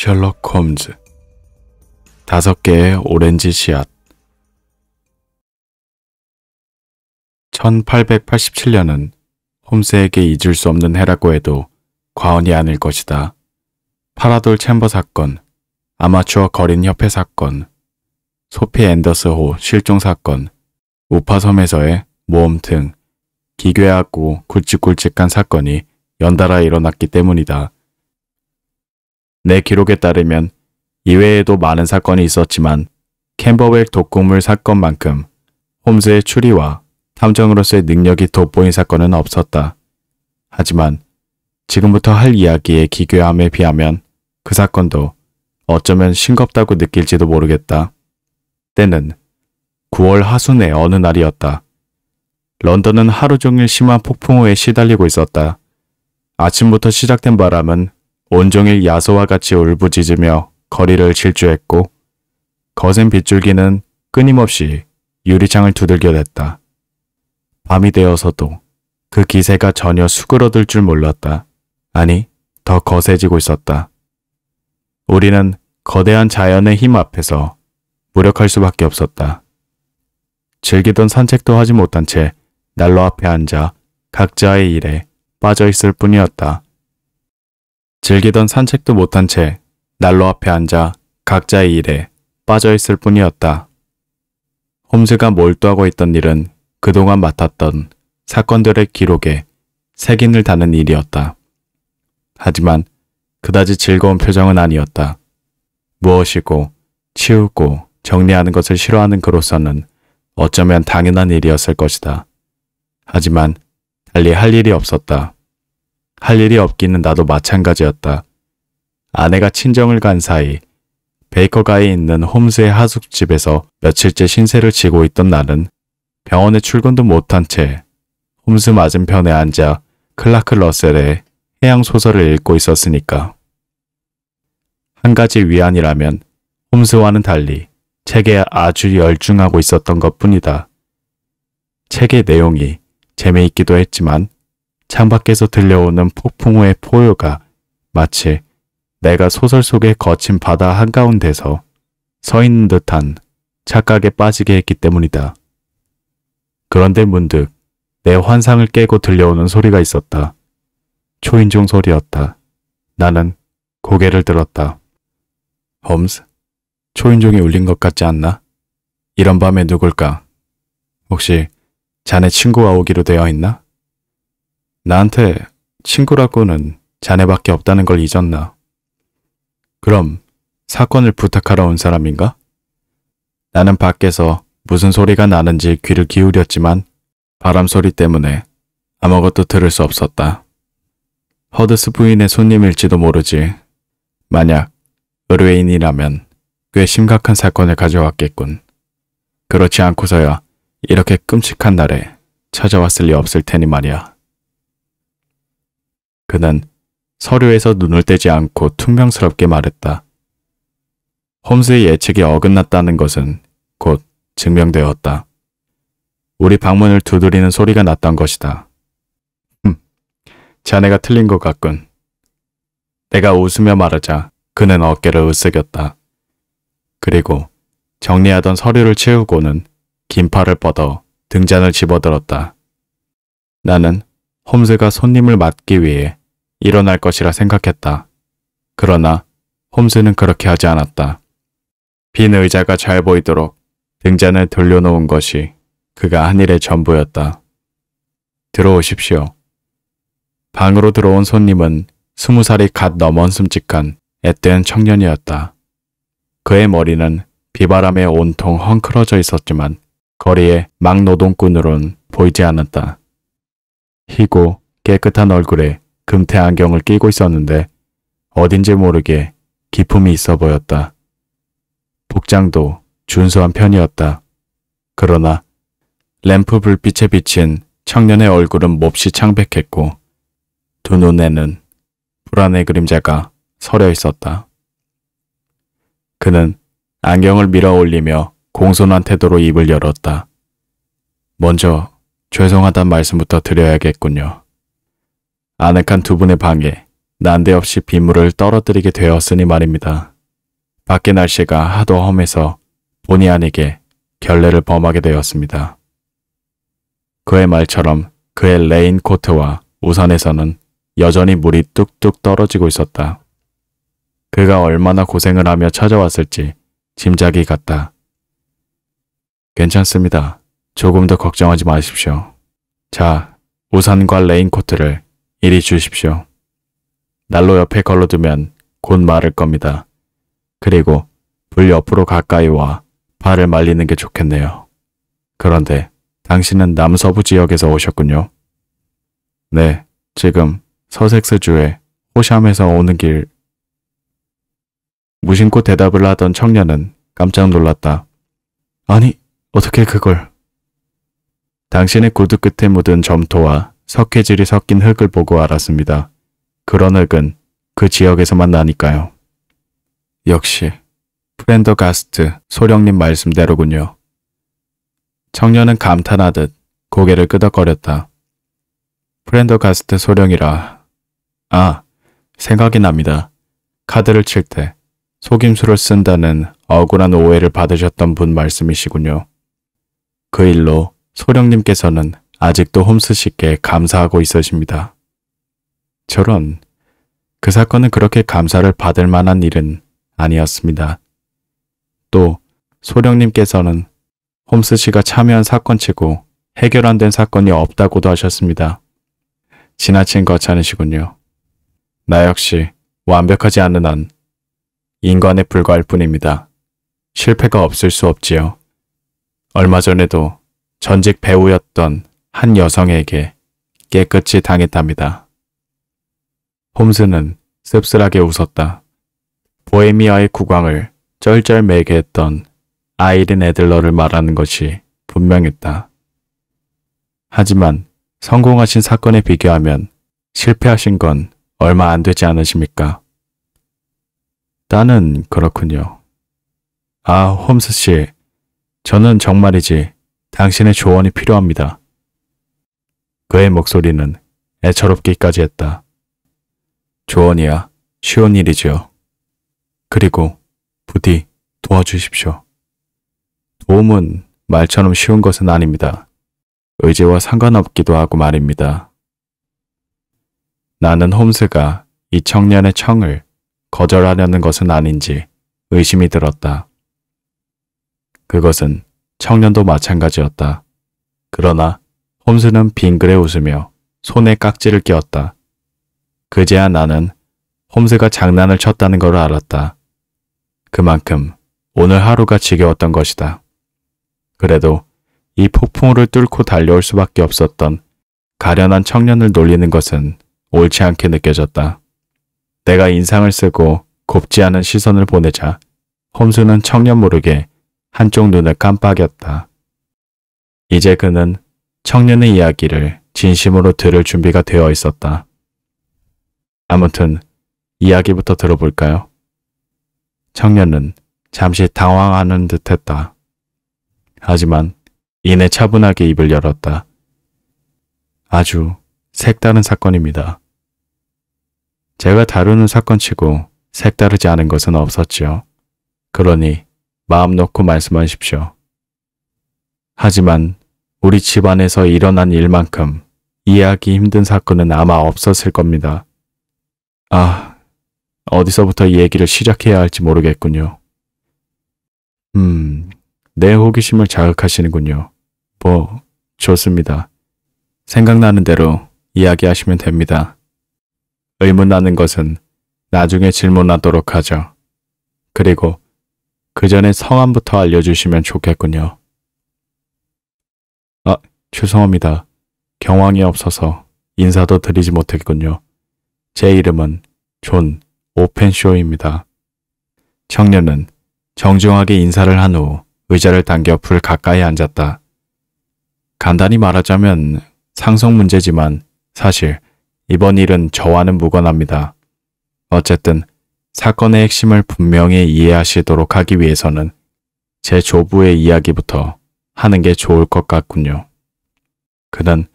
셜록 홈즈 다섯 개의 오렌지 씨앗 1887년은 홈스에게 잊을 수 없는 해라고 해도 과언이 아닐 것이다. 파라돌 챔버 사건, 아마추어 거린 협회 사건, 소피 앤더스호 실종 사건, 우파섬에서의 모험 등 기괴하고 굵직굵직한 사건이 연달아 일어났기 때문이다. 내 기록에 따르면 이외에도 많은 사건이 있었지만 캠버웰 독극물 사건만큼 홈즈의 추리와 탐정으로서의 능력이 돋보인 사건은 없었다. 하지만 지금부터 할 이야기의 기괴함에 비하면 그 사건도 어쩌면 싱겁다고 느낄지도 모르겠다. 때는 9월 하순의 어느 날이었다. 런던은 하루 종일 심한 폭풍우에 시달리고 있었다. 아침부터 시작된 바람은 온종일 야소와 같이 울부짖으며 거리를 질주했고 거센 빗줄기는 끊임없이 유리창을 두들겨댔다. 밤이 되어서도 그 기세가 전혀 수그러들 줄 몰랐다. 아니, 더 거세지고 있었다. 우리는 거대한 자연의 힘 앞에서 무력할 수밖에 없었다. 즐기던 산책도 하지 못한 채 난로 앞에 앉아 각자의 일에 빠져 있을 뿐이었다. 즐기던 산책도 못한 채 난로 앞에 앉아 각자의 일에 빠져있을 뿐이었다. 홈즈가 몰두하고 있던 일은 그동안 맡았던 사건들의 기록에 색인을 다는 일이었다. 하지만 그다지 즐거운 표정은 아니었다. 무엇이고 치우고 정리하는 것을 싫어하는 그로서는 어쩌면 당연한 일이었을 것이다. 하지만 달리 할 일이 없었다. 할 일이 없기는 나도 마찬가지였다. 아내가 친정을 간 사이 베이커가에 있는 홈스의 하숙집에서 며칠째 신세를 지고 있던 나는 병원에 출근도 못한 채 홈스 맞은편에 앉아 클라크 러셀의 해양 소설을 읽고 있었으니까. 한 가지 위안이라면 홈스와는 달리 책에 아주 열중하고 있었던 것 뿐이다. 책의 내용이 재미있기도 했지만 창밖에서 들려오는 폭풍우의 포효가 마치 내가 소설 속의 거친 바다 한가운데서 서 있는 듯한 착각에 빠지게 했기 때문이다. 그런데 문득 내 환상을 깨고 들려오는 소리가 있었다. 초인종 소리였다. 나는 고개를 들었다. 홈스, 초인종이 울린 것 같지 않나? 이런 밤에 누굴까? 혹시 자네 친구와 오기로 되어 있나? 나한테 친구라고는 자네밖에 없다는 걸 잊었나? 그럼 사건을 부탁하러 온 사람인가? 나는 밖에서 무슨 소리가 나는지 귀를 기울였지만 바람 소리 때문에 아무것도 들을 수 없었다. 허드스 부인의 손님일지도 모르지. 만약 의뢰인이라면 꽤 심각한 사건을 가져왔겠군. 그렇지 않고서야 이렇게 끔찍한 날에 찾아왔을 리 없을 테니 말이야. 그는 서류에서 눈을 떼지 않고 퉁명스럽게 말했다. 홈스의 예측이 어긋났다는 것은 곧 증명되었다. 우리 방문을 두드리는 소리가 났던 것이다. 흠, 자네가 틀린 것 같군. 내가 웃으며 말하자 그는 어깨를 으쓱였다. 그리고 정리하던 서류를 채우고는 긴 팔을 뻗어 등잔을 집어들었다. 나는 홈스가 손님을 맞기 위해 일어날 것이라 생각했다. 그러나 홈스는 그렇게 하지 않았다. 빈 의자가 잘 보이도록 등잔을 돌려놓은 것이 그가 한 일의 전부였다. 들어오십시오. 방으로 들어온 손님은 스무 살이 갓 넘은 숨직한 앳된 청년이었다. 그의 머리는 비바람에 온통 헝클어져 있었지만 거리에막 노동꾼으론 보이지 않았다. 희고 깨끗한 얼굴에 금태 안경을 끼고 있었는데 어딘지 모르게 기품이 있어 보였다. 복장도 준수한 편이었다. 그러나 램프 불빛에 비친 청년의 얼굴은 몹시 창백했고 두 눈에는 불안의 그림자가 서려 있었다. 그는 안경을 밀어 올리며 공손한 태도로 입을 열었다. 먼저 죄송하단 말씀부터 드려야겠군요. 아늑한 두 분의 방에 난데없이 빗물을 떨어뜨리게 되었으니 말입니다. 밖의 날씨가 하도 험해서 본의 아니게 결례를 범하게 되었습니다. 그의 말처럼 그의 레인 코트와 우산에서는 여전히 물이 뚝뚝 떨어지고 있었다. 그가 얼마나 고생을 하며 찾아왔을지 짐작이 갔다. 괜찮습니다. 조금 더 걱정하지 마십시오. 자, 우산과 레인 코트를 이리 주십시오. 난로 옆에 걸러두면 곧 마를 겁니다. 그리고 불 옆으로 가까이 와 발을 말리는 게 좋겠네요. 그런데 당신은 남서부 지역에서 오셨군요. 네, 지금 서섹스주의 호샴에서 오는 길 무심코 대답을 하던 청년은 깜짝 놀랐다. 아니, 어떻게 그걸... 당신의 구두 끝에 묻은 점토와 석회질이 섞인 흙을 보고 알았습니다. 그런 흙은 그 지역에서만 나니까요. 역시 프렌더 가스트 소령님 말씀대로군요. 청년은 감탄하듯 고개를 끄덕거렸다. 프렌더 가스트 소령이라. 아, 생각이 납니다. 카드를 칠 때 속임수를 쓴다는 억울한 오해를 받으셨던 분 말씀이시군요. 그 일로 소령님께서는 아직도 홈스 씨께 감사하고 있으십니다. 저런, 그 사건은 그렇게 감사를 받을 만한 일은 아니었습니다. 또 소령님께서는 홈스 씨가 참여한 사건치고 해결 안 된 사건이 없다고도 하셨습니다. 지나친 거찮으시군요. 나 역시 완벽하지 않은 한 인간에 불과할 뿐입니다. 실패가 없을 수 없지요. 얼마 전에도 전직 배우였던 한 여성에게 깨끗이 당했답니다. 홈스는 씁쓸하게 웃었다. 보헤미아의 국왕을 쩔쩔매게 했던 아이린 에들러를 말하는 것이 분명했다. 하지만 성공하신 사건에 비교하면 실패하신 건 얼마 안 되지 않으십니까? 나는 그렇군요. 아, 홈스 씨. 저는 정말이지 당신의 조언이 필요합니다. 그의 목소리는 애처롭기까지 했다. 조언이야. 쉬운 일이지요. 그리고 부디 도와주십시오. 도움은 말처럼 쉬운 것은 아닙니다. 의지와 상관없기도 하고 말입니다. 나는 홈스가 이 청년의 청을 거절하려는 것은 아닌지 의심이 들었다. 그것은 청년도 마찬가지였다. 그러나 홈스는 빙그레 웃으며 손에 깍지를 끼웠다. 그제야 나는 홈스가 장난을 쳤다는 걸 알았다. 그만큼 오늘 하루가 지겨웠던 것이다. 그래도 이 폭풍우를 뚫고 달려올 수밖에 없었던 가련한 청년을 놀리는 것은 옳지 않게 느껴졌다. 내가 인상을 쓰고 곱지 않은 시선을 보내자 홈스는 청년 모르게 한쪽 눈을 깜빡였다. 이제 그는 청년의 이야기를 진심으로 들을 준비가 되어 있었다. 아무튼 이야기부터 들어볼까요? 청년은 잠시 당황하는 듯했다. 하지만 이내 차분하게 입을 열었다. 아주 색다른 사건입니다. 제가 다루는 사건치고 색다르지 않은 것은 없었지요. 그러니 마음 놓고 말씀하십시오. 하지만 우리 집안에서 일어난 일만큼 이해하기 힘든 사건은 아마 없었을 겁니다. 아, 어디서부터 이 얘기를 시작해야 할지 모르겠군요. 음, 내 호기심을 자극하시는군요. 뭐, 좋습니다. 생각나는 대로 이야기하시면 됩니다. 의문나는 것은 나중에 질문하도록 하죠. 그리고 그 전에 성함부터 알려주시면 좋겠군요. 죄송합니다. 경황이 없어서 인사도 드리지 못했군요. 제 이름은 존 오펜쇼입니다. 청년은 정중하게 인사를 한 후 의자를 당겨 불 가까이 앉았다. 간단히 말하자면 상속 문제지만 사실 이번 일은 저와는 무관합니다. 어쨌든 사건의 핵심을 분명히 이해하시도록 하기 위해서는 제 조부의 이야기부터 하는 게 좋을 것 같군요. 그는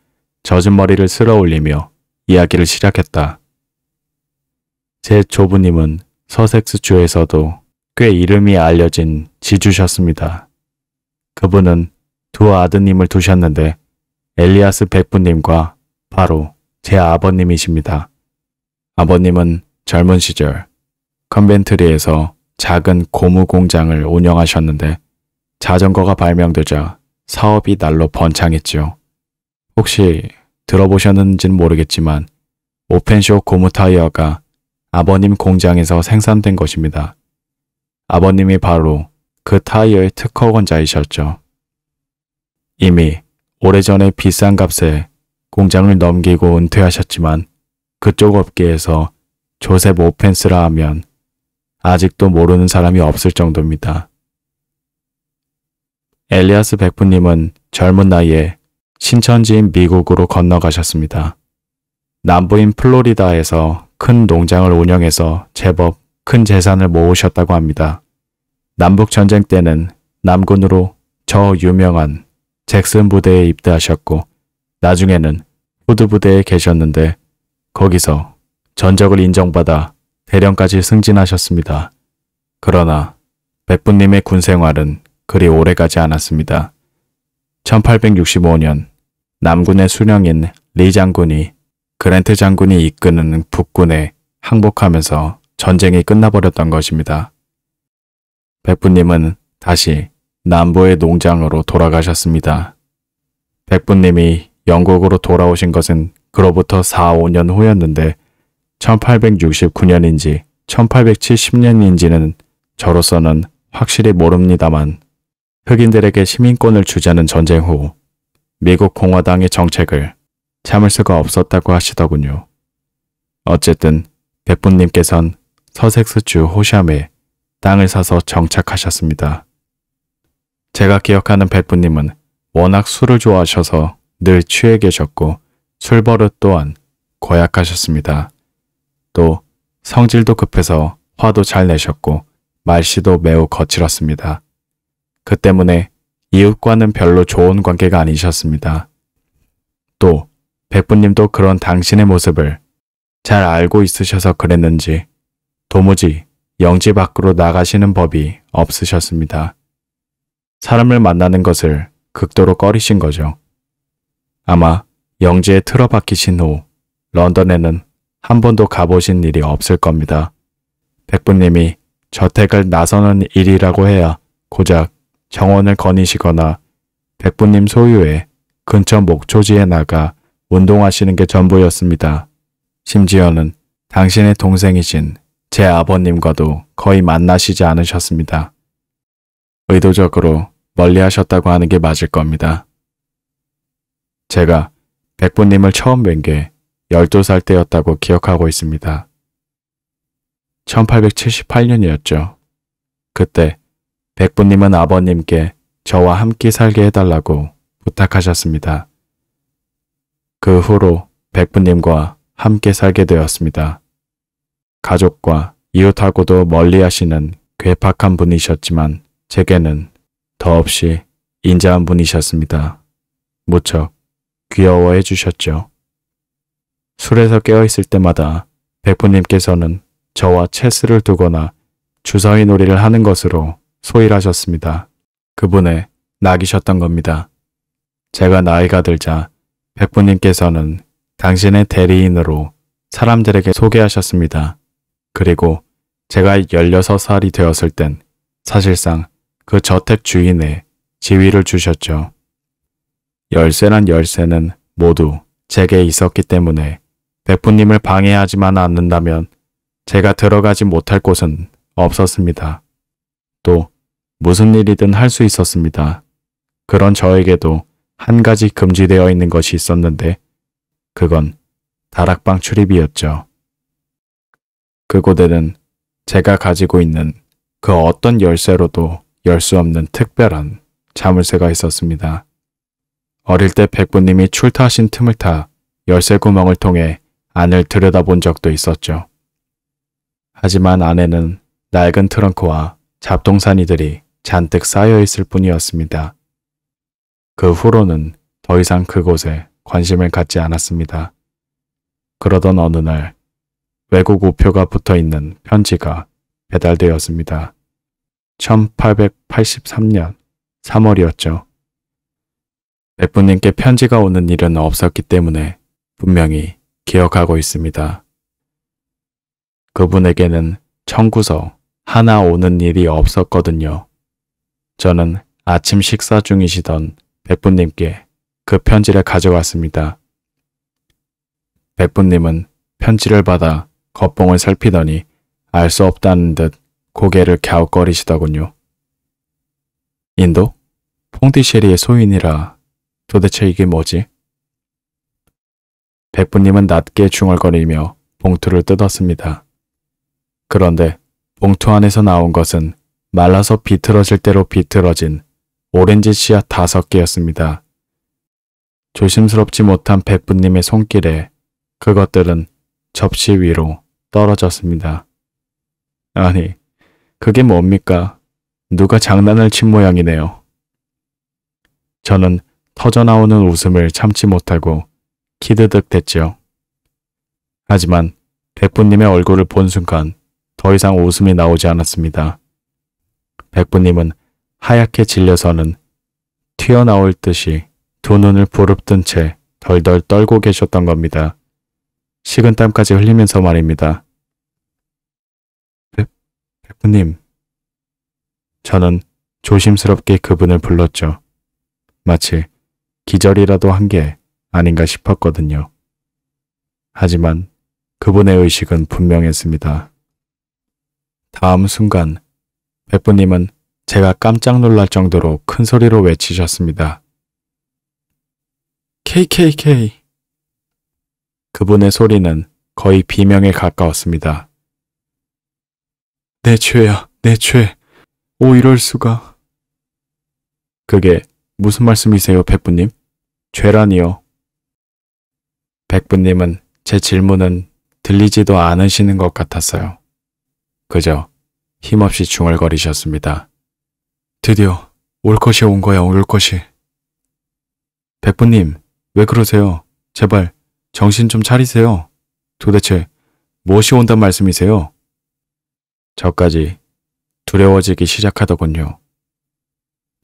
젖은 머리를 쓸어 올리며 이야기를 시작했다. 제 조부님은 서섹스주에서도 꽤 이름이 알려진 지주셨습니다. 그분은 두 아드님을 두셨는데 엘리아스 백부님과 바로 제 아버님이십니다. 아버님은 젊은 시절 컨벤트리에서 작은 고무 공장을 운영하셨는데 자전거가 발명되자 사업이 날로 번창했지요. 혹시 들어보셨는지는 모르겠지만 오펜쇼 고무 타이어가 아버님 공장에서 생산된 것입니다. 아버님이 바로 그 타이어의 특허권자이셨죠. 이미 오래전에 비싼 값에 공장을 넘기고 은퇴하셨지만 그쪽 업계에서 조셉 오펜스라 하면 아직도 모르는 사람이 없을 정도입니다. 엘리아스 백부님은 젊은 나이에 신천지인 미국으로 건너가셨습니다. 남부인 플로리다에서 큰 농장을 운영해서 제법 큰 재산을 모으셨다고 합니다. 남북전쟁 때는 남군으로 저 유명한 잭슨 부대에 입대하셨고 나중에는 후드 부대에 계셨는데 거기서 전적을 인정받아 대령까지 승진하셨습니다. 그러나 백부님의 군생활은 그리 오래가지 않았습니다. 1865년 남군의 수령인 리 장군이 그랜트 장군이 이끄는 북군에 항복하면서 전쟁이 끝나버렸던 것입니다. 백부님은 다시 남부의 농장으로 돌아가셨습니다. 백부님이 영국으로 돌아오신 것은 그로부터 4, 5년 후였는데 1869년인지 1870년인지는 저로서는 확실히 모릅니다만 흑인들에게 시민권을 주자는 전쟁 후 미국 공화당의 정책을 참을 수가 없었다고 하시더군요. 어쨌든 백분님께선 서색스주 호샴에 땅을 사서 정착하셨습니다. 제가 기억하는 백분님은 워낙 술을 좋아하셔서 늘 취해 계셨고 술버릇 또한 고약하셨습니다. 또 성질도 급해서 화도 잘 내셨고 말씨도 매우 거칠었습니다. 그 때문에 이웃과는 별로 좋은 관계가 아니셨습니다. 또 백부님도 그런 당신의 모습을 잘 알고 있으셔서 그랬는지 도무지 영지 밖으로 나가시는 법이 없으셨습니다. 사람을 만나는 것을 극도로 꺼리신 거죠. 아마 영지에 틀어박히신 후 런던에는 한 번도 가보신 일이 없을 겁니다. 백부님이 저택을 나서는 일이라고 해야 고작 정원을 거니시거나 백부님 소유의 근처 목초지에 나가 운동하시는 게 전부였습니다. 심지어는 당신의 동생이신 제 아버님과도 거의 만나시지 않으셨습니다. 의도적으로 멀리 하셨다고 하는 게 맞을 겁니다. 제가 백부님을 처음 뵌 게 12살 때였다고 기억하고 있습니다. 1878년이었죠. 그때 백부님은 아버님께 저와 함께 살게 해달라고 부탁하셨습니다. 그 후로 백부님과 함께 살게 되었습니다. 가족과 이웃하고도 멀리 하시는 괴팍한 분이셨지만 제게는 더없이 인자한 분이셨습니다. 무척 귀여워해 주셨죠. 술에서 깨어있을 때마다 백부님께서는 저와 체스를 두거나 주사위 놀이를 하는 것으로 소일하셨습니다. 그분의 낙이셨던 겁니다. 제가 나이가 들자 백부님께서는 당신의 대리인으로 사람들에게 소개하셨습니다. 그리고 제가 16살이 되었을 땐 사실상 그 저택 주인의 지위를 주셨죠. 열쇠란 열쇠는 모두 제게 있었기 때문에 백부님을 방해하지만 않는다면 제가 들어가지 못할 곳은 없었습니다. 또 무슨 일이든 할 수 있었습니다. 그런 저에게도 한 가지 금지되어 있는 것이 있었는데 그건 다락방 출입이었죠. 그곳에는 제가 가지고 있는 그 어떤 열쇠로도 열 수 없는 특별한 자물쇠가 있었습니다. 어릴 때 백부님이 출타하신 틈을 타 열쇠 구멍을 통해 안을 들여다본 적도 있었죠. 하지만 안에는 낡은 트렁크와 잡동사니들이 잔뜩 쌓여 있을 뿐이었습니다. 그 후로는 더 이상 그곳에 관심을 갖지 않았습니다. 그러던 어느 날 외국 우표가 붙어 있는 편지가 배달되었습니다. 1883년 3월이었죠. 백부님께 편지가 오는 일은 없었기 때문에 분명히 기억하고 있습니다. 그분에게는 청구서 하나 오는 일이 없었거든요. 저는 아침 식사 중이시던 백부님께 그 편지를 가져왔습니다. 백부님은 편지를 받아 겉봉을 살피더니 알 수 없다는 듯 고개를 갸웃거리시더군요. 인도? 퐁디쉐리의 소인이라 도대체 이게 뭐지? 백부님은 낮게 중얼거리며 봉투를 뜯었습니다. 그런데 봉투 안에서 나온 것은 말라서 비틀어질 대로 비틀어진 오렌지 씨앗 다섯 개였습니다. 조심스럽지 못한 백부님의 손길에 그것들은 접시 위로 떨어졌습니다. 아니, 그게 뭡니까? 누가 장난을 친 모양이네요. 저는 터져나오는 웃음을 참지 못하고 키드득 댔죠. 하지만 백부님의 얼굴을 본 순간 더 이상 웃음이 나오지 않았습니다. 백부님은 하얗게 질려서는 튀어나올 듯이 두 눈을 부릅뜬 채 덜덜 떨고 계셨던 겁니다. 식은땀까지 흘리면서 말입니다. 백, 백부님. 저는 조심스럽게 그분을 불렀죠. 마치 기절이라도 한 게 아닌가 싶었거든요. 하지만 그분의 의식은 분명했습니다. 다음 순간 백부님은 제가 깜짝 놀랄 정도로 큰 소리로 외치셨습니다. KKK 그분의 소리는 거의 비명에 가까웠습니다. 내 죄야, 내 죄. 오, 이럴 수가. 그게 무슨 말씀이세요, 백부님? 죄라니요. 백부님은 제 질문은 들리지도 않으시는 것 같았어요. 그저 힘없이 중얼거리셨습니다. 드디어 올 것이 온 거야 올 것이. 백부님 왜 그러세요? 제발 정신 좀 차리세요. 도대체 무엇이 온단 말씀이세요? 저까지 두려워지기 시작하더군요.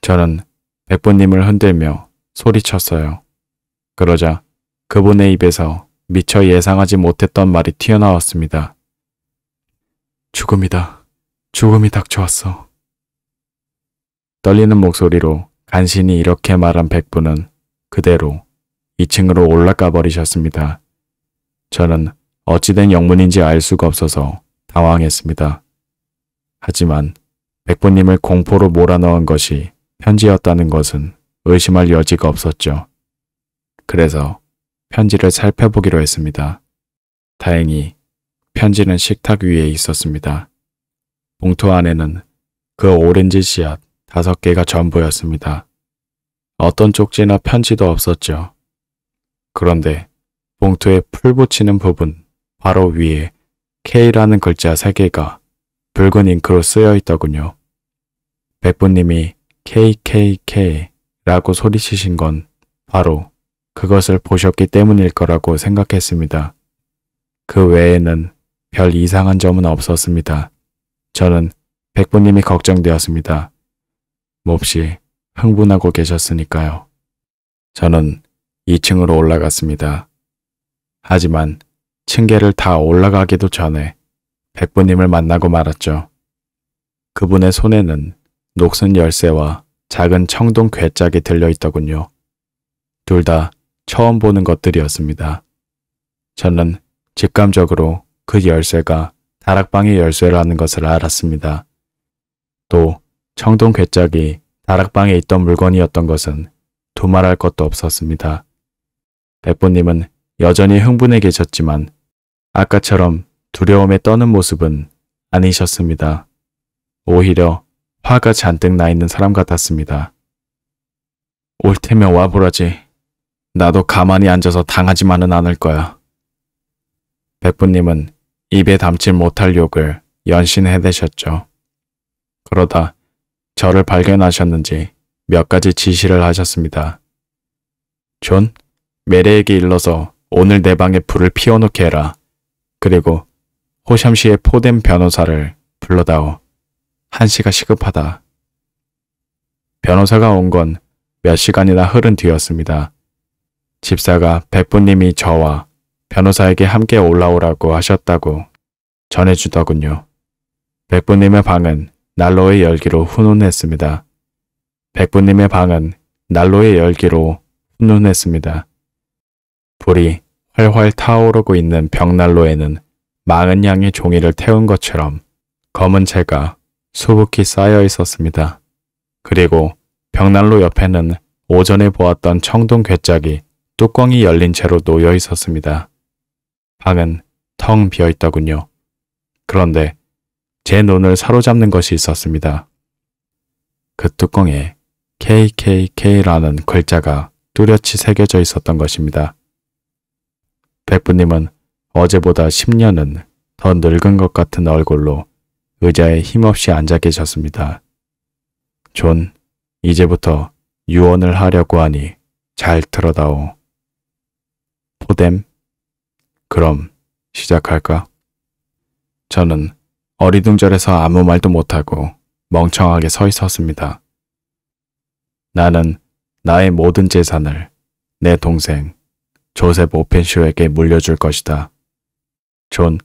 저는 백부님을 흔들며 소리쳤어요. 그러자 그분의 입에서 미처 예상하지 못했던 말이 튀어나왔습니다. 죽음이다. 죽음이 닥쳐왔어. 떨리는 목소리로 간신히 이렇게 말한 백부는 그대로 2층으로 올라가 버리셨습니다. 저는 어찌된 영문인지 알 수가 없어서 당황했습니다. 하지만 백부님을 공포로 몰아넣은 것이 편지였다는 것은 의심할 여지가 없었죠. 그래서 편지를 살펴보기로 했습니다. 다행히 편지는 식탁 위에 있었습니다. 봉투 안에는 그 오렌지 씨앗 다섯 개가 전부였습니다. 어떤 쪽지나 편지도 없었죠. 그런데 봉투에 풀 붙이는 부분 바로 위에 K라는 글자 세 개가 붉은 잉크로 쓰여 있더군요. 백부님이 KKK라고 소리치신 건 바로 그것을 보셨기 때문일 거라고 생각했습니다. 그 외에는 별 이상한 점은 없었습니다. 저는 백부님이 걱정되었습니다. 몹시 흥분하고 계셨으니까요. 저는 2층으로 올라갔습니다. 하지만 층계를 다 올라가기도 전에 백부님을 만나고 말았죠. 그분의 손에는 녹슨 열쇠와 작은 청동 괴짝이 들려있더군요. 둘 다 처음 보는 것들이었습니다. 저는 직감적으로 그 열쇠가 다락방의 열쇠를 하는 것을 알았습니다. 또 청동 괴짝이 다락방에 있던 물건이었던 것은 두말할 것도 없었습니다. 백부님은 여전히 흥분에 계셨지만 아까처럼 두려움에 떠는 모습은 아니셨습니다. 오히려 화가 잔뜩 나 있는 사람 같았습니다. 올테면 와보라지. 나도 가만히 앉아서 당하지만은 않을 거야. 백부님은 입에 담지 못할 욕을 연신 해대셨죠. 그러다 저를 발견하셨는지 몇 가지 지시를 하셨습니다. 존, 메레에게 일러서 오늘 내 방에 불을 피워놓게 해라. 그리고 호샴시의 포뎀 변호사를 불러다오. 한시가 시급하다. 변호사가 온 건 몇 시간이나 흐른 뒤였습니다. 집사가 백부님이 저와 변호사에게 함께 올라오라고 하셨다고 전해주더군요. 백부님의 방은 난로의 열기로 훈훈했습니다. 백부님의 방은 난로의 열기로 훈훈했습니다. 불이 활활 타오르고 있는 벽난로에는 많은 양의 종이를 태운 것처럼 검은 채가 수북히 쌓여 있었습니다. 그리고 벽난로 옆에는 오전에 보았던 청동 괴짝이 뚜껑이 열린 채로 놓여 있었습니다. 방은 텅 비어 있더군요. 그런데 제 눈을 사로잡는 것이 있었습니다. 그 뚜껑에 KKK라는 글자가 뚜렷이 새겨져 있었던 것입니다. 백부님은 어제보다 10년은 더 늙은 것 같은 얼굴로 의자에 힘없이 앉아 계셨습니다. 존, 이제부터 유언을 하려고 하니 잘 들어다오. 포뎀 그럼 시작할까? 저는 어리둥절해서 아무 말도 못하고 멍청하게 서 있었습니다. 나는 나의 모든 재산을 내 동생 조셉 오펜슈에게 물려줄 것이다. 존,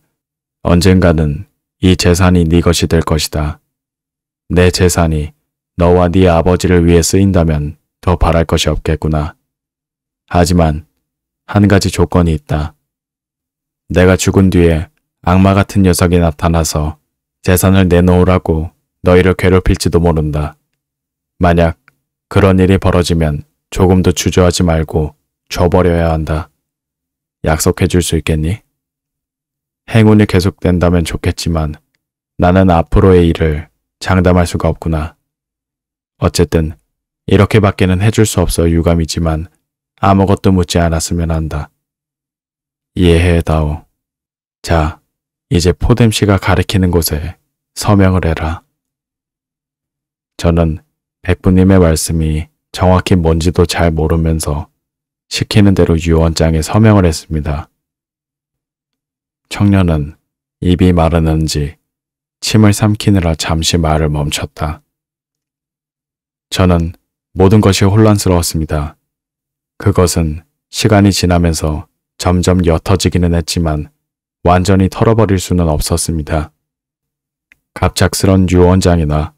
언젠가는 이 재산이 네 것이 될 것이다. 내 재산이 너와 네 아버지를 위해 쓰인다면 더 바랄 것이 없겠구나. 하지만 한 가지 조건이 있다. 내가 죽은 뒤에 악마 같은 녀석이 나타나서 재산을 내놓으라고 너희를 괴롭힐지도 모른다. 만약 그런 일이 벌어지면 조금도 주저하지 말고 줘버려야 한다. 약속해 줄 수 있겠니? 행운이 계속된다면 좋겠지만 나는 앞으로의 일을 장담할 수가 없구나. 어쨌든 이렇게밖에는 해줄 수 없어 유감이지만 아무것도 묻지 않았으면 한다. 이해해다오. 자, 이제 포뎀씨가 가리키는 곳에 서명을 해라. 저는 백부님의 말씀이 정확히 뭔지도 잘 모르면서 시키는 대로 유언장에 서명을 했습니다. 청년은 입이 마르는지 침을 삼키느라 잠시 말을 멈췄다. 저는 모든 것이 혼란스러웠습니다. 그것은 시간이 지나면서 점점 옅어지기는 했지만 완전히 털어버릴 수는 없었습니다. 갑작스런 유언장이나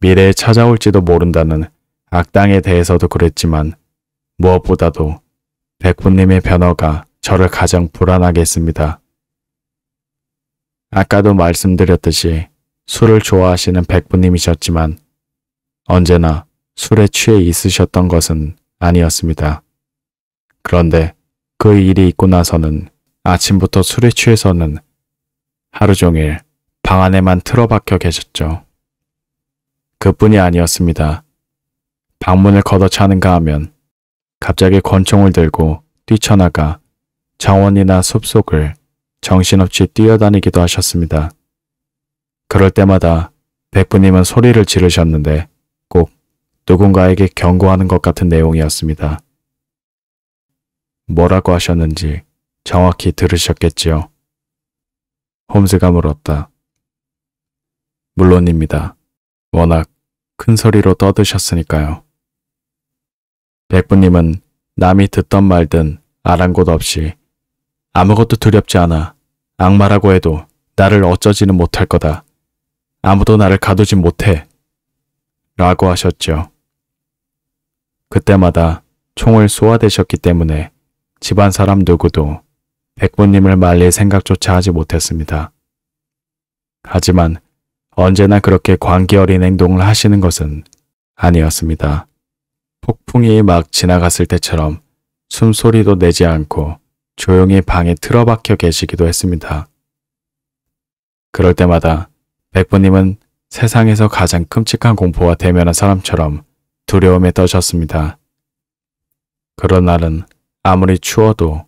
미래에 찾아올지도 모른다는 악당에 대해서도 그랬지만 무엇보다도 백부님의 변화가 저를 가장 불안하게 했습니다. 아까도 말씀드렸듯이 술을 좋아하시는 백부님이셨지만 언제나 술에 취해 있으셨던 것은 아니었습니다. 그런데 그 일이 있고 나서는 아침부터 술에 취해서는 하루 종일 방 안에만 틀어박혀 계셨죠. 그뿐이 아니었습니다. 방문을 걷어차는가 하면 갑자기 권총을 들고 뛰쳐나가 정원이나 숲속을 정신없이 뛰어다니기도 하셨습니다. 그럴 때마다 백부님은 소리를 지르셨는데 꼭 누군가에게 경고하는 것 같은 내용이었습니다. 뭐라고 하셨는지 정확히 들으셨겠지요. 홈즈가 물었다. 물론입니다. 워낙 큰 소리로 떠드셨으니까요. 백부님은 남이 듣던 말든 아랑곳 없이 아무것도 두렵지 않아 악마라고 해도 나를 어쩌지는 못할 거다. 아무도 나를 가두지 못해. 라고 하셨죠. 그때마다 총을 쏘아대셨기 때문에 집안 사람 누구도 백부님을 말릴 생각조차 하지 못했습니다. 하지만 언제나 그렇게 광기어린 행동을 하시는 것은 아니었습니다. 폭풍이 막 지나갔을 때처럼 숨소리도 내지 않고 조용히 방에 틀어박혀 계시기도 했습니다. 그럴 때마다 백부님은 세상에서 가장 끔찍한 공포와 대면한 사람처럼 두려움에 떠셨습니다. 그런 날은 아무리 추워도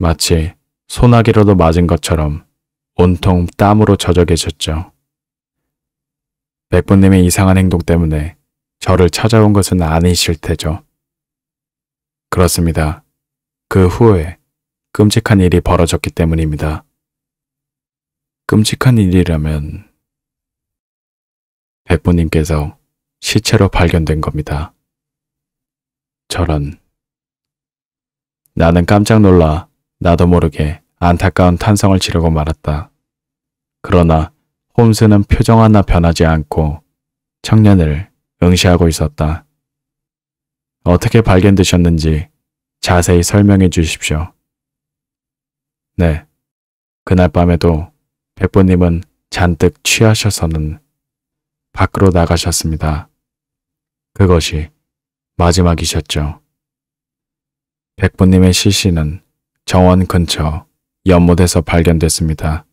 마치 소나기로도 맞은 것처럼 온통 땀으로 젖어 계셨죠. 백부님의 이상한 행동 때문에 저를 찾아온 것은 아니실 테죠. 그렇습니다. 그 후에 끔찍한 일이 벌어졌기 때문입니다. 끔찍한 일이라면 백부님께서 시체로 발견된 겁니다. 저런. 나는 깜짝 놀라 나도 모르게 안타까운 탄성을 지르고 말았다. 그러나 홈스는 표정 하나 변하지 않고 청년을 응시하고 있었다. 어떻게 발견되셨는지 자세히 설명해 주십시오. 네. 그날 밤에도 백부님은 잔뜩 취하셔서는 밖으로 나가셨습니다. 그것이 마지막이셨죠. 백부님의 시신은 정원 근처 연못에서 발견됐습니다.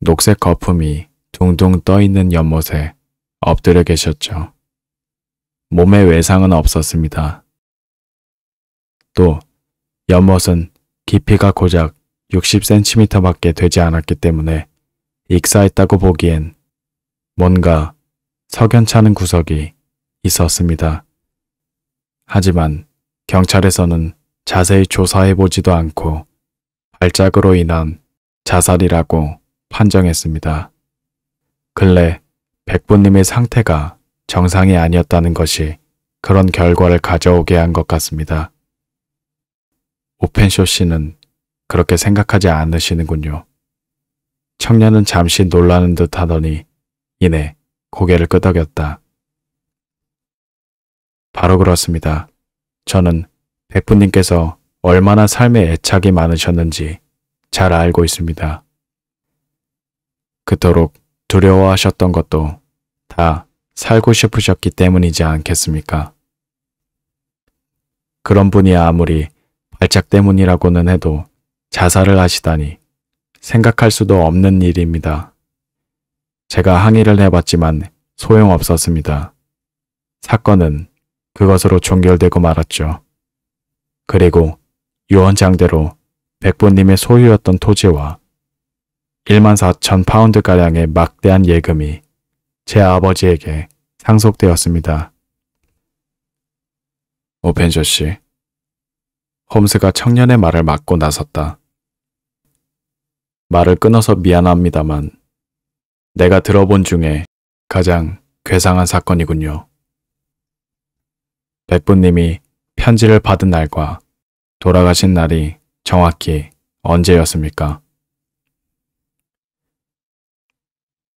녹색 거품이 둥둥 떠 있는 연못에 엎드려 계셨죠. 몸에 외상은 없었습니다. 또 연못은 깊이가 고작 60cm밖에 되지 않았기 때문에 익사했다고 보기엔 뭔가 석연찮은 구석이 있었습니다. 하지만 경찰에서는 자세히 조사해보지도 않고 발작으로 인한 자살이라고 판정했습니다. 근래 백부님의 상태가 정상이 아니었다는 것이 그런 결과를 가져오게 한 것 같습니다. 오펜쇼 씨는 그렇게 생각하지 않으시는군요. 청년은 잠시 놀라는 듯 하더니 이내 고개를 끄덕였다. 바로 그렇습니다. 저는 백부님께서 얼마나 삶에 애착이 많으셨는지 잘 알고 있습니다. 그토록 두려워하셨던 것도 다 살고 싶으셨기 때문이지 않겠습니까? 그런 분이 아무리 발작 때문이라고는 해도 자살을 하시다니 생각할 수도 없는 일입니다. 제가 항의를 해봤지만 소용없었습니다. 사건은 그것으로 종결되고 말았죠. 그리고 유언장대로 백부님의 소유였던 토지와 1만 4천 파운드가량의 막대한 예금이 제 아버지에게 상속되었습니다. 오펜쇼 씨, 홈스가 청년의 말을 막고 나섰다. 말을 끊어서 미안합니다만 내가 들어본 중에 가장 괴상한 사건이군요. 백부님이 편지를 받은 날과 돌아가신 날이 정확히 언제였습니까?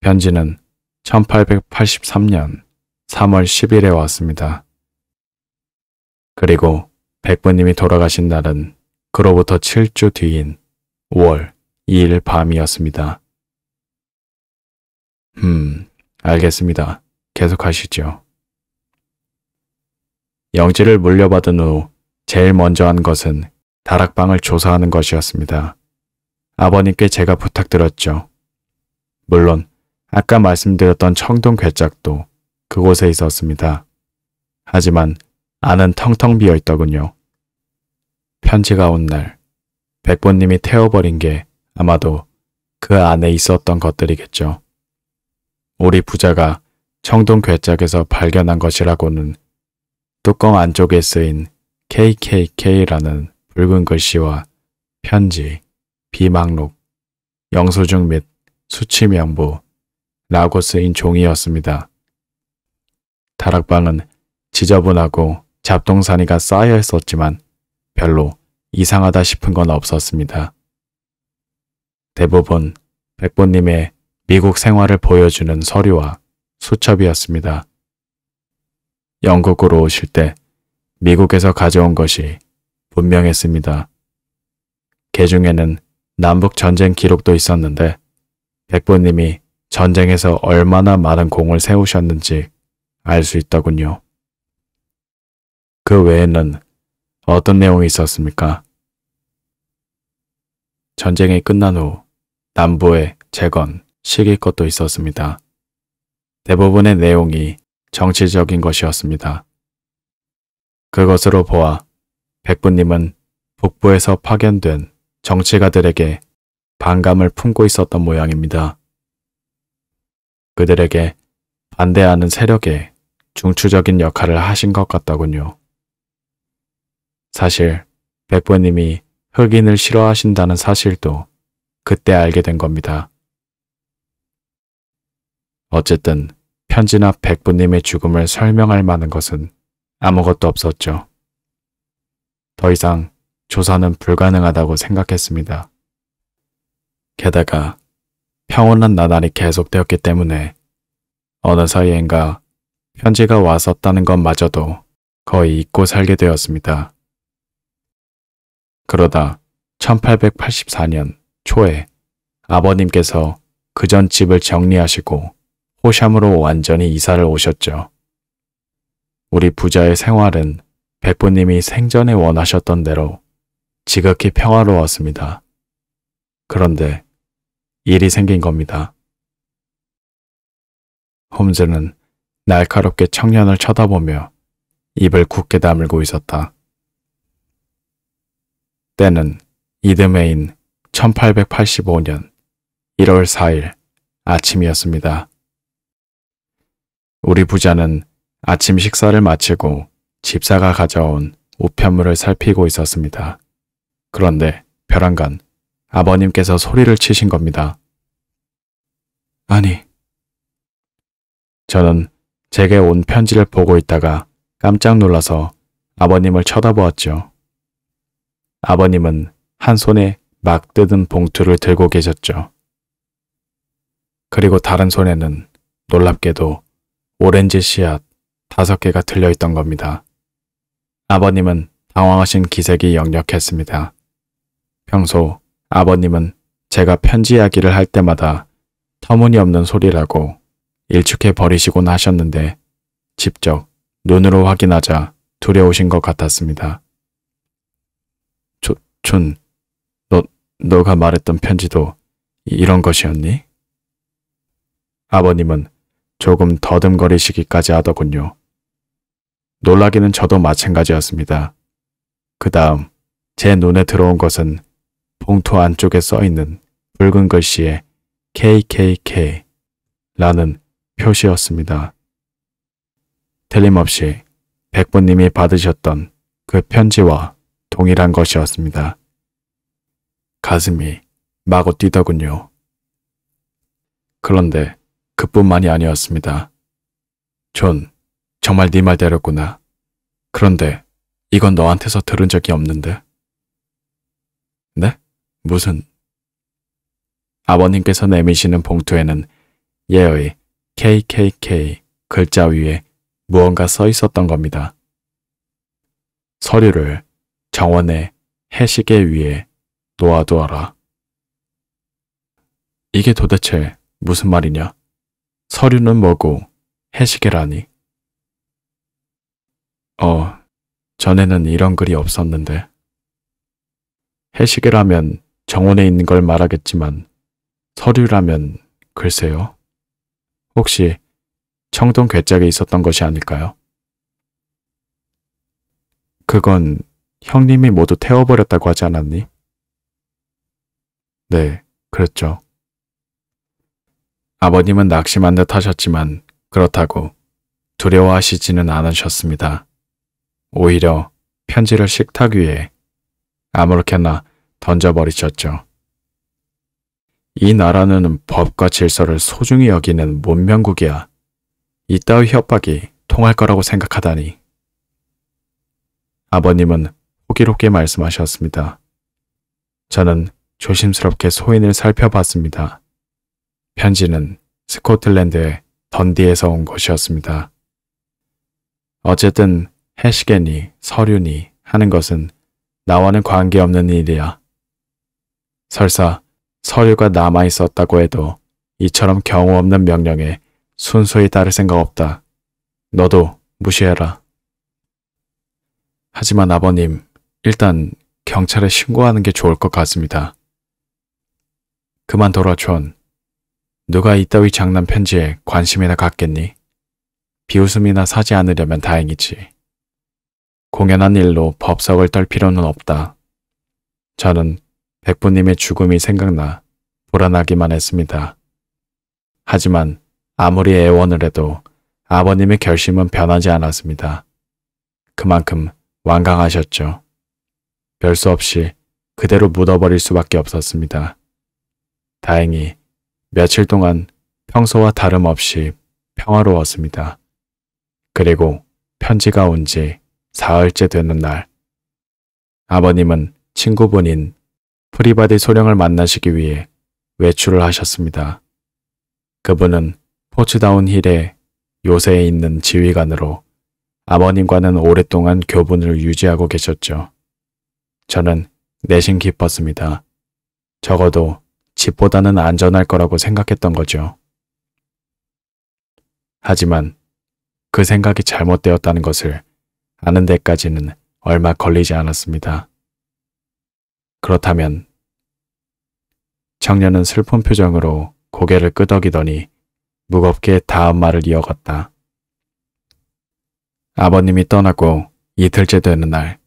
편지는 1883년 3월 10일에 왔습니다. 그리고 백부님이 돌아가신 날은 그로부터 7주 뒤인 5월 2일 밤이었습니다. 음, 알겠습니다. 계속하시죠. 영지를 물려받은 후 제일 먼저 한 것은 다락방을 조사하는 것이었습니다. 아버님께 제가 부탁드렸죠. 물론 아까 말씀드렸던 청동 괴짝도 그곳에 있었습니다. 하지만 안은 텅텅 비어 있더군요. 편지가 온 날 백보님이 태워버린 게 아마도 그 안에 있었던 것들이겠죠. 우리 부자가 청동 괴짝에서 발견한 것이라고는 뚜껑 안쪽에 쓰인 KKK라는 붉은 글씨와 편지, 비망록, 영수증 및 수치명부 라고 쓰인 종이였습니다. 다락방은 지저분하고 잡동사니가 쌓여 있었지만 별로 이상하다 싶은 건 없었습니다. 대부분 백보님의 미국 생활을 보여주는 서류와 수첩이었습니다. 영국으로 오실 때 미국에서 가져온 것이 분명했습니다. 개 중에는 남북 전쟁 기록도 있었는데 백보님이 전쟁에서 얼마나 많은 공을 세우셨는지 알 수 있더군요. 그 외에는 어떤 내용이 있었습니까? 전쟁이 끝난 후 남부의 재건, 시기것도 있었습니다. 대부분의 내용이 정치적인 것이었습니다. 그것으로 보아 백부님은 북부에서 파견된 정치가들에게 반감을 품고 있었던 모양입니다. 그들에게 반대하는 세력에 중추적인 역할을 하신 것 같더군요. 사실 백부님이 흑인을 싫어하신다는 사실도 그때 알게 된 겁니다. 어쨌든 편지나 백부님의 죽음을 설명할 만한 것은 아무것도 없었죠. 더 이상 조사는 불가능하다고 생각했습니다. 게다가 평온한 나날이 계속되었기 때문에 어느 사이엔가 편지가 왔었다는 것마저도 거의 잊고 살게 되었습니다. 그러다 1884년 초에 아버님께서 그전 집을 정리하시고 호샴으로 완전히 이사를 오셨죠. 우리 부자의 생활은 백부님이 생전에 원하셨던 대로 지극히 평화로웠습니다. 그런데 일이 생긴 겁니다. 홈즈는 날카롭게 청년을 쳐다보며 입을 굳게 다물고 있었다. 때는 이듬해인 1885년 1월 4일 아침이었습니다. 우리 부자는 아침 식사를 마치고 집사가 가져온 우편물을 살피고 있었습니다. 그런데 벼랑간 아버님께서 소리를 치신 겁니다. 아니. 저는 제게 온 편지를 보고 있다가 깜짝 놀라서 아버님을 쳐다보았죠. 아버님은 한 손에 막 뜯은 봉투를 들고 계셨죠. 그리고 다른 손에는 놀랍게도 오렌지 씨앗 다섯 개가 들려있던 겁니다. 아버님은 당황하신 기색이 역력했습니다. 평소 아버님은 제가 편지 이야기를 할 때마다 터무니없는 소리라고 일축해 버리시곤 하셨는데 직접 눈으로 확인하자 두려우신 것 같았습니다. 조, 존, 너, 너가 말했던 편지도 이런 것이었니? 아버님은 조금 더듬거리시기까지 하더군요. 놀라기는 저도 마찬가지였습니다. 그 다음 제 눈에 들어온 것은 봉투 안쪽에 써있는 붉은 글씨에 KKK라는 표시였습니다. 틀림없이 백부님이 받으셨던 그 편지와 동일한 것이었습니다. 가슴이 마구 뛰더군요. 그런데 그뿐만이 아니었습니다. 존, 정말 네 말대로구나. 그런데 이건 너한테서 들은 적이 없는데. 네? 무슨? 아버님께서 내미시는 봉투에는 예의 KKK 글자 위에 무언가 써 있었던 겁니다. 서류를 정원의 해시계 위에 놓아두어라. 이게 도대체 무슨 말이냐? 서류는 뭐고 해시계라니. 어, 전에는 이런 글이 없었는데. 해시계라면 정원에 있는 걸 말하겠지만 서류라면 글쎄요. 혹시 청동 괴짝에 있었던 것이 아닐까요? 그건 형님이 모두 태워버렸다고 하지 않았니? 네, 그렇죠 아버님은 낙심한 듯 하셨지만 그렇다고 두려워하시지는 않으셨습니다. 오히려 편지를 식탁 위에 아무렇게나 던져버리셨죠. 이 나라는 법과 질서를 소중히 여기는 문명국이야. 이따위 협박이 통할 거라고 생각하다니. 아버님은 호기롭게 말씀하셨습니다. 저는 조심스럽게 소인을 살펴봤습니다. 편지는 스코틀랜드의 던디에서 온 것이었습니다. 어쨌든 해시겐이 서륜이 하는 것은 나와는 관계없는 일이야. 설사 서류가 남아있었다고 해도 이처럼 경우 없는 명령에 순수히 따를 생각 없다. 너도 무시해라. 하지만 아버님, 일단 경찰에 신고하는 게 좋을 것 같습니다. 그만 돌아, 존. 누가 이따위 장난 편지에 관심이나 갖겠니? 비웃음이나 사지 않으려면 다행이지. 공연한 일로 법석을 떨 필요는 없다. 저는 백부님의 죽음이 생각나 불안하기만 했습니다. 하지만 아무리 애원을 해도 아버님의 결심은 변하지 않았습니다. 그만큼 완강하셨죠. 별 수 없이 그대로 묻어버릴 수밖에 없었습니다. 다행히 며칠 동안 평소와 다름없이 평화로웠습니다. 그리고 편지가 온 지 사흘째 되는 날 아버님은 친구분인 프리바디 소령을 만나시기 위해 외출을 하셨습니다. 그분은 포츠다운 힐의 요새에 있는 지휘관으로 아버님과는 오랫동안 교분을 유지하고 계셨죠. 저는 내심 기뻤습니다. 적어도 집보다는 안전할 거라고 생각했던 거죠. 하지만 그 생각이 잘못되었다는 것을 아는 데까지는 얼마 걸리지 않았습니다. 그렇다면 청년은 슬픈 표정으로 고개를 끄덕이더니 무겁게 다음 말을 이어갔다. 아버님이 떠나고 이틀째 되는 날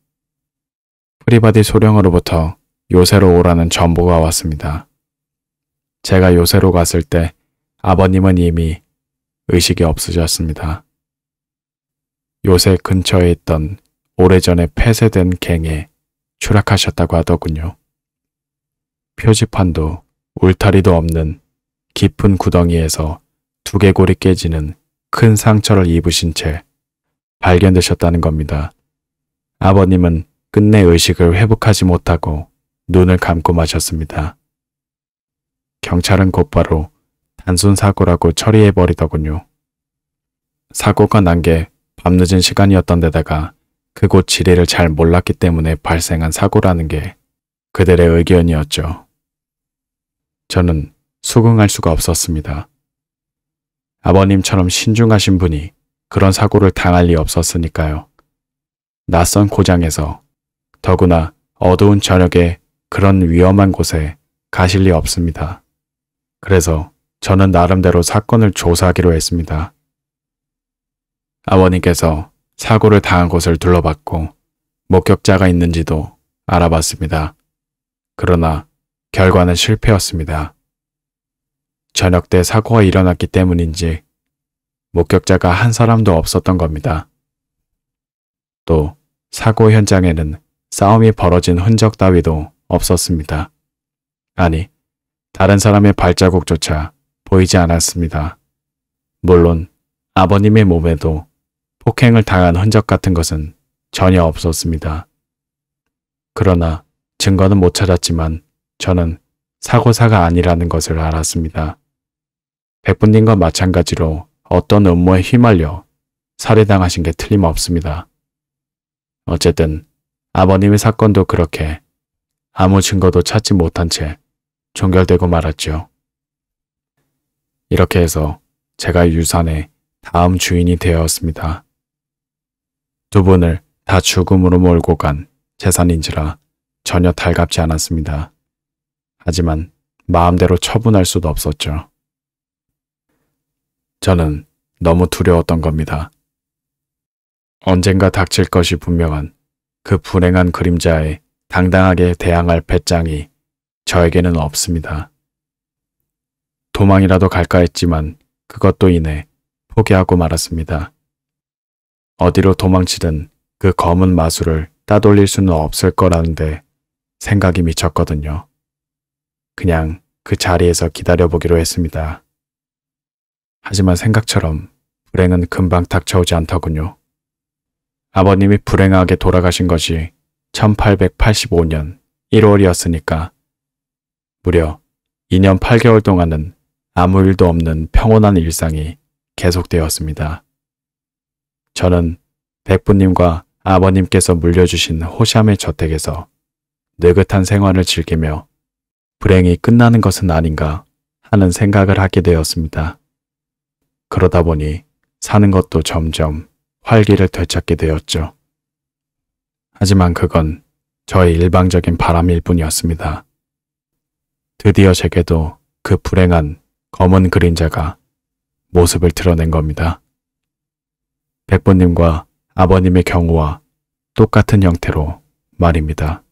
프리바디 소령으로부터 요새로 오라는 전보가 왔습니다. 제가 요새로 갔을 때 아버님은 이미 의식이 없으셨습니다. 요새 근처에 있던 오래전에 폐쇄된 갱에 추락하셨다고 하더군요. 표지판도 울타리도 없는 깊은 구덩이에서 두개골이 깨지는 큰 상처를 입으신 채 발견되셨다는 겁니다. 아버님은 끝내 의식을 회복하지 못하고 눈을 감고 마셨습니다. 경찰은 곧바로 단순 사고라고 처리해버리더군요. 사고가 난 게 밤늦은 시간이었던 데다가 그곳 지리를 잘 몰랐기 때문에 발생한 사고라는 게 그들의 의견이었죠. 저는 수긍할 수가 없었습니다. 아버님처럼 신중하신 분이 그런 사고를 당할 리 없었으니까요. 낯선 고장에서 더구나 어두운 저녁에 그런 위험한 곳에 가실 리 없습니다. 그래서 저는 나름대로 사건을 조사하기로 했습니다. 아버님께서 사고를 당한 곳을 둘러봤고 목격자가 있는지도 알아봤습니다. 그러나 결과는 실패였습니다. 저녁 때 사고가 일어났기 때문인지 목격자가 한 사람도 없었던 겁니다. 또 사고 현장에는 싸움이 벌어진 흔적 따위도 없었습니다. 아니, 다른 사람의 발자국조차 보이지 않았습니다. 물론 아버님의 몸에도 폭행을 당한 흔적 같은 것은 전혀 없었습니다. 그러나 증거는 못 찾았지만 저는 사고사가 아니라는 것을 알았습니다. 백분님과 마찬가지로 어떤 음모에 휘말려 살해당하신 게 틀림없습니다. 어쨌든 아버님의 사건도 그렇게 아무 증거도 찾지 못한 채 종결되고 말았죠. 이렇게 해서 제가 유산의 다음 주인이 되었습니다. 두 분을 다 죽음으로 몰고 간 재산인지라 전혀 달갑지 않았습니다. 하지만 마음대로 처분할 수도 없었죠. 저는 너무 두려웠던 겁니다. 언젠가 닥칠 것이 분명한 그 불행한 그림자에 당당하게 대항할 배짱이 저에게는 없습니다. 도망이라도 갈까 했지만 그것도 인해 포기하고 말았습니다. 어디로 도망치든 그 검은 마술을 따돌릴 수는 없을 거라는데 생각이 미쳤거든요. 그냥 그 자리에서 기다려보기로 했습니다. 하지만 생각처럼 불행은 금방 닥쳐오지 않더군요. 아버님이 불행하게 돌아가신 것이 1885년 1월이었으니까 무려 2년 8개월 동안은 아무 일도 없는 평온한 일상이 계속되었습니다. 저는 백부님과 아버님께서 물려주신 호샴의 저택에서 느긋한 생활을 즐기며 불행이 끝나는 것은 아닌가 하는 생각을 하게 되었습니다. 그러다 보니 사는 것도 점점 활기를 되찾게 되었죠. 하지만 그건 저의 일방적인 바람일 뿐이었습니다. 드디어 제게도 그 불행한 검은 그림자가 모습을 드러낸 겁니다. 백보님과 아버님의 경우와 똑같은 형태로 말입니다.